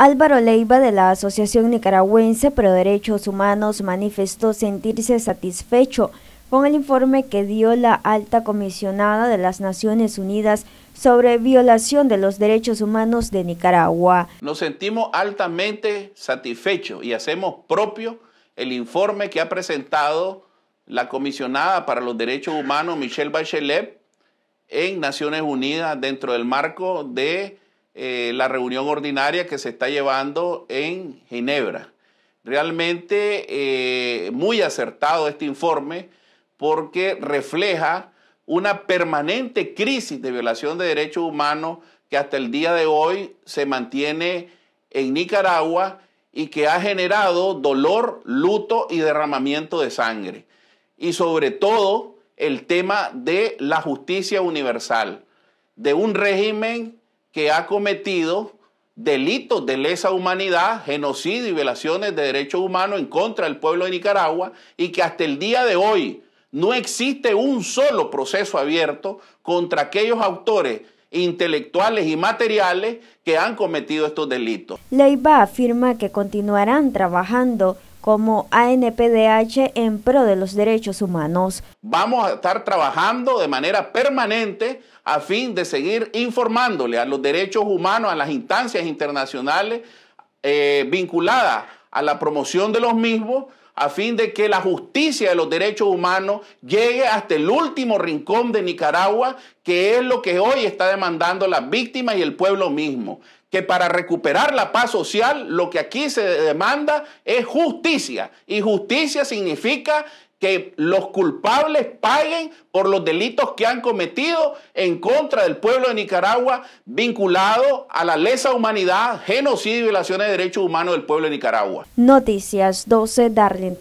Álvaro Leiva de la Asociación Nicaragüense Pro Derechos Humanos manifestó sentirse satisfecho con el informe que dio la alta comisionada de las Naciones Unidas sobre violación de los derechos humanos de Nicaragua. Nos sentimos altamente satisfechos y hacemos propio el informe que ha presentado la comisionada para los derechos humanos Michelle Bachelet en Naciones Unidas dentro del marco de eh, la reunión ordinaria que se está llevando en Ginebra. Realmente eh, muy acertado este informe porque refleja una permanente crisis de violación de derechos humanos que hasta el día de hoy se mantiene en Nicaragua y que ha generado dolor, luto y derramamiento de sangre. Y sobre todo el tema de la justicia universal, de un régimen que ha cometido delitos de lesa humanidad, genocidio y violaciones de derechos humanos en contra del pueblo de Nicaragua y que hasta el día de hoy no existe un solo proceso abierto contra aquellos autores intelectuales y materiales que han cometido estos delitos. Leiva afirma que continuarán trabajando como ANPDH en pro de los derechos humanos. Vamos a estar trabajando de manera permanente a fin de seguir informándole a los derechos humanos, a las instancias internacionales eh, vinculadas a la promoción de los mismos a fin de que la justicia de los derechos humanos llegue hasta el último rincón de Nicaragua, que es lo que hoy está demandando las víctimas y el pueblo mismo. Que para recuperar la paz social, lo que aquí se demanda es justicia. Y justicia significa que los culpables paguen por los delitos que han cometido en contra del pueblo de Nicaragua vinculado a la lesa humanidad, genocidio y violaciones de derechos humanos del pueblo de Nicaragua. Noticias 12 Darlene